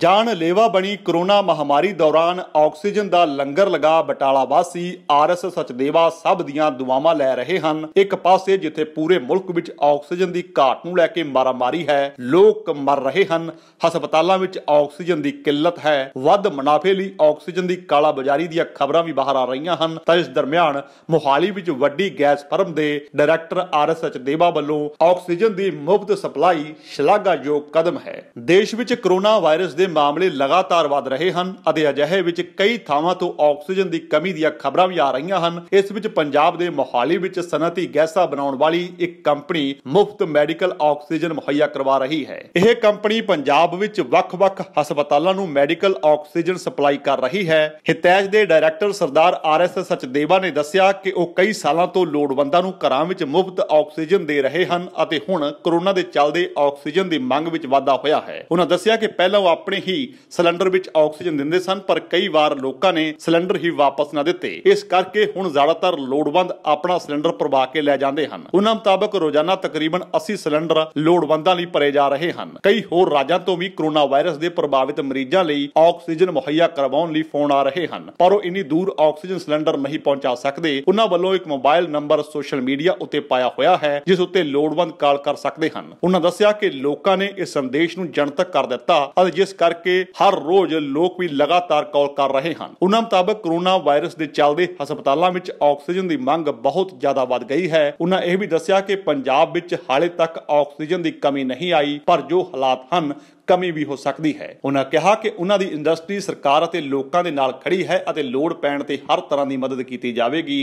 ਜਾਨ ਲੇਵਾ ਬਣੀ ਕਰੋਨਾ ਮਹਾਮਾਰੀ ਦੌਰਾਨ ਆਕਸੀਜਨ ਦਾ ਲੰਗਰ ਲਗਾ ਬਟਾਲਾ ਵਾਸੀ ਆਰਐਸ ਸਚਦੇਵਾ ਸਭ ਦੀਆਂ ਦੁਆਵਾਂ ਲੈ ਰਹੇ ਹਨ ਇੱਕ ਪਾਸੇ ਜਿੱਥੇ ਪੂਰੇ ਮੁਲਕ ਵਿੱਚ ਆਕਸੀਜਨ ਦੀ ਘਾਟ ਨੂੰ ਲੈ ਕੇ ਮਾਰਾਮਾਰੀ ਹੈ ਲੋਕ ਮਰ ਰਹੇ ਹਨ ਹਸਪਤਾਲਾਂ ਵਿੱਚ ਆਕਸੀਜਨ ਦੀ ਕਿੱਲਤ ਹੈ ਵੱਧ ਮੁਨਾਫੇ ਲਈ ਆਕਸੀਜਨ ਦੀ ਕਾਲਾ ਬਾਜ਼ਾਰੀ ਦੀਆਂ ਖਬਰਾਂ ਵੀ ਬਾਹਰ ਆ ਰਹੀਆਂ ਹਨ ਤਾਂ ਇਸ ਦਰਮਿਆਨ ਮੋਹਾਲੀ ਵਿੱਚ ਵੱਡੀ ਗੈਸ ਫਰਮ ਦੇ ਡਾਇਰੈਕਟਰ ਆਰਐਸ ਸਚਦੇਵਾ ਵੱਲੋਂ ਆਕਸੀਜਨ ਦੀ ਮੁਫਤ ਸਪਲਾਈ ਸ਼ਲਾਘਾਯੋਗ ਕਦਮ ਹੈ ਦੇਸ਼ ਵਿੱਚ ਕਰੋਨਾ ਵਾਇਰਸ ਦੇ ਮਾਮਲੇ ਲਗਾਤਾਰ ਵਧ ਰਹੇ ਹਨ ਅਤੇ ਅਜਿਹੇ ਵਿੱਚ ਕਈ ਥਾਵਾਂ ਤੋਂ ਆਕਸੀਜਨ ਦੀ ਕਮੀ ਦੀਆਂ ਖਬਰਾਂ ਵੀ ਆ ਰਹੀਆਂ ਹਨ ਇਸ ਵਿੱਚ ਪੰਜਾਬ ਦੇ ਮੋਹਾਲੀ ਵਿੱਚ ਸਨਅਤੀ ਗੈਸਾਂ ਬਣਾਉਣ ਵਾਲੀ ਇੱਕ ਕੰਪਨੀ ਮੁਫਤ ਮੈਡੀਕਲ ਆਕਸੀਜਨ ਮੁਹੱਈਆ ਕਰਵਾ ਰਹੀ ਹੈ ਇਹ ਕੰਪਨੀ ਪੰਜਾਬ ਵਿੱਚ ਵੱਖ-ਵੱਖ ਹਸਪਤਾਲਾਂ ਨੂੰ ਮੈਡੀਕਲ ਆਕਸੀਜਨ ਸਪਲਾਈ ਕਰ ਰਹੀ ਹੈ ਹਿਤੈਜ ਦੇ director Sardar R S Sachdeva ਨੇ ਦੱਸਿਆ ਕਿ ਉਹ ਕਈ ਸਾਲਾਂ ਤੋਂ ਲੋੜਵੰਦਾਂ ਨੂੰ ਘਰਾਂ ਵਿੱਚ ਮੁਫਤ ਆਕਸੀਜਨ ਦੇ ਰਹੇ ਹਨ ਅਤੇ ਹੁਣ ਕਰੋਨਾ ਦੇ ਚੱਲਦੇ ਆਕਸੀਜਨ ਦੀ ਮੰਗ ਵਿੱਚ ਵਾਧਾ ਹੋਇਆ ਹੈ ਉਹਨਾਂ ਦੱਸਿਆ ਕਿ ਪਹਿਲਾਂ ਉਹ ਆਪਣੇ ਆਪਣੇ ਹੀ ਸਿਲੰਡਰ ਵਿੱਚ ਆਕਸੀਜਨ ਦਿੰਦੇ ਸਨ ਪਰ ਕਈ ਵਾਰ ਲੋਕਾਂ ਨੇ ਸਿਲੰਡਰ ਹੀ ਵਾਪਸ ਨਾ ਦਿੱਤੇ ਇਸ ਕਰਕੇ ਹੁਣ ਜ਼ਿਆਦਾਤਰ ਲੋੜਵੰਦ ਆਪਣਾ ਸਿਲੰਡਰ ਪਰਵਾ ਕੇ ਲੈ ਜਾਂਦੇ ਹਨ ਉਹਨਾਂ ਮੁਤਾਬਕ ਰੋਜ਼ਾਨਾ ਤਕਰੀਬਨ 80 ਸਿਲੰਡਰ ਲੋੜਵੰਦਾਂ ਲਈ ਭਰੇ ਜਾ ਰਹੇ ਹਨ ਕਈ ਹੋਰ ਰਾਜਾਂ ਤੋਂ ਵੀ ਕਰੋਨਾ ਵਾਇਰਸ ਦੇ ਪ੍ਰਭਾਵਿਤ ਮਰੀਜ਼ਾਂ ਲਈ ਆਕਸੀਜਨ ਮੁਹੱਈਆ ਕਰਵਾਉਣ ਲਈ ਫੋਨ ਆ ਰਹੇ ਹਨ ਪਰ ਉਹ ਇੰਨੀ ਦੂਰ ਆਕਸੀਜਨ ਸਿਲੰਡਰ ਨਹੀਂ ਪਹੁੰਚਾ ਸਕਦੇ ਉਹਨਾਂ ਵੱਲੋਂ ਇੱਕ ਮੋਬਾਈਲ ਨੰਬਰ ਸੋਸ਼ਲ ਮੀਡੀਆ ਉੱਤੇ ਪਾਇਆ ਹੋਇਆ ਹੈ ਜਿਸ ਉੱਤੇ ਲੋੜਵੰਦ ਕਾਲ ਕਰ ਸਕਦੇ ਹਨ ਉਹਨਾਂ ਦੱਸਿਆ ਕਿ ਲੋਕਾਂ ਨੇ ਇਸ ਸੰਦੇਸ਼ ਨੂੰ ਜਨਤਕ ਕਰ ਦਿੱਤਾ ਅਤੇ ਜਿਸ ਕਰਕੇ ਹਰ ਰੋਜ਼ ਲੋਕ ਵੀ ਲਗਾਤਾਰ ਕਾਲ ਕਰ ਰਹੇ ਹਨ ਉਹਨਾਂ ਮੁਤਾਬਕ ਕਰੋਨਾ ਵਾਇਰਸ ਦੇ ਚੱਲਦੇ ਹਸਪਤਾਲਾਂ ਵਿੱਚ ਆਕਸੀਜਨ ਦੀ ਮੰਗ ਬਹੁਤ ਜ਼ਿਆਦਾ ਵੱਧ ਗਈ ਹੈ ਉਹਨਾਂ ਇਹ ਵੀ ਦੱਸਿਆ ਕਿ ਪੰਜਾਬ ਵਿੱਚ ਹਾਲੇ ਤੱਕ ਆਕਸੀਜਨ ਦੀ ਕਮੀ ਨਹੀਂ ਆਈ ਪਰ ਜੋ ਹਾਲਾਤ ਹਨ ਕਮੀ ਵੀ ਹੋ ਸਕਦੀ ਹੈ ਉਹਨਾਂ ਕਿਹਾ ਕਿ ਉਹਨਾਂ ਦੀ ਇੰਡਸਟਰੀ ਸਰਕਾਰ ਅਤੇ ਲੋਕਾਂ ਦੇ ਨਾਲ ਖੜੀ ਹੈ ਅਤੇ ਲੋੜ ਪੈਣ ਤੇ ਹਰ ਤਰ੍ਹਾਂ ਦੀ ਮਦਦ ਕੀਤੀ ਜਾਵੇਗੀ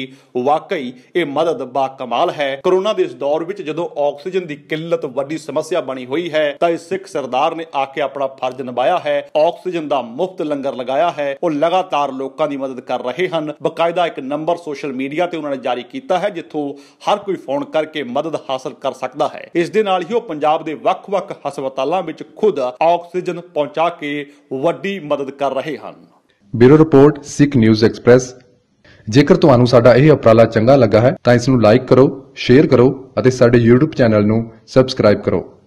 ਵਾਕਈ ਇਹ ਮਦਦ ਬਾ ਕਮਾਲ ਹੈ ਕਰੋਨਾ ਦੇ ਇਸ ਦੌਰ ਵਿੱਚ ਜਦੋਂ ਆਕਸੀਜਨ ਦੀ ਕਿੱਲਤ ਵੱਡੀ ਸਮੱਸਿਆ ਬਣੀ ਹੋਈ ਹੈ ਤਾਂ ਇਸ ਸਿੱਖ ਸਰਦਾਰ ਨੇ ਆ ਕੇ ਆਪਣਾ ਫਰਜ਼ ਨਿਭਾਇਆ ਹੈ ਆਕਸੀਜਨ ਦਾ ਮੁਫਤ ਲੰਗਰ ਲਗਾਇਆ ਹੈ ਉਹ ਲਗਾਤਾਰ ਲੋਕਾਂ ਦੀ ਮਦਦ ਕਰ ਰਹੇ ਹਨ ਬਕਾਇਦਾ ਇੱਕ ਨੰਬਰ ਸੋਸ਼ਲ ਮੀਡੀਆ ਤੇ ਉਹਨਾਂ ਨੇ ਜਾਰੀ ਕੀਤਾ ਹੈ ਜਿੱਥੋਂ ਹਰ ਕੋਈ ਫੋਨ ਕਰਕੇ ਮਦਦ ਹਾਸਲ ਕਰ ਸਕਦਾ ਹੈ ਇਸ ਦੇ ਨਾਲ ਹੀ ਉਹ ਪੰਜਾਬ ਦੇ ਵੱਖ-ਵੱਖ ਹਸਪਤਾਲਾਂ ਵਿੱਚ ਖੁਦ ਆਕਸੀਜਨ ਪਹੁੰਚਾ ਕੇ ਵੱਡੀ ਮਦਦ ਕਰ ਰਹੇ ਹਨ bureau report Sikh news express ਜੇਕਰ ਤੁਹਾਨੂੰ ਸਾਡਾ ਇਹ ਉਪਰਾਲਾ ਚੰਗਾ ਲੱਗਾ ਹੈ ਤਾਂ ਇਸ ਨੂੰ ਲਾਈਕ ਕਰੋ ਸ਼ੇਅਰ ਕਰੋ ਅਤੇ ਸਾਡੇ YouTube ਚੈਨਲ ਨੂੰ ਸਬਸਕ੍ਰਾਈਬ ਕਰੋ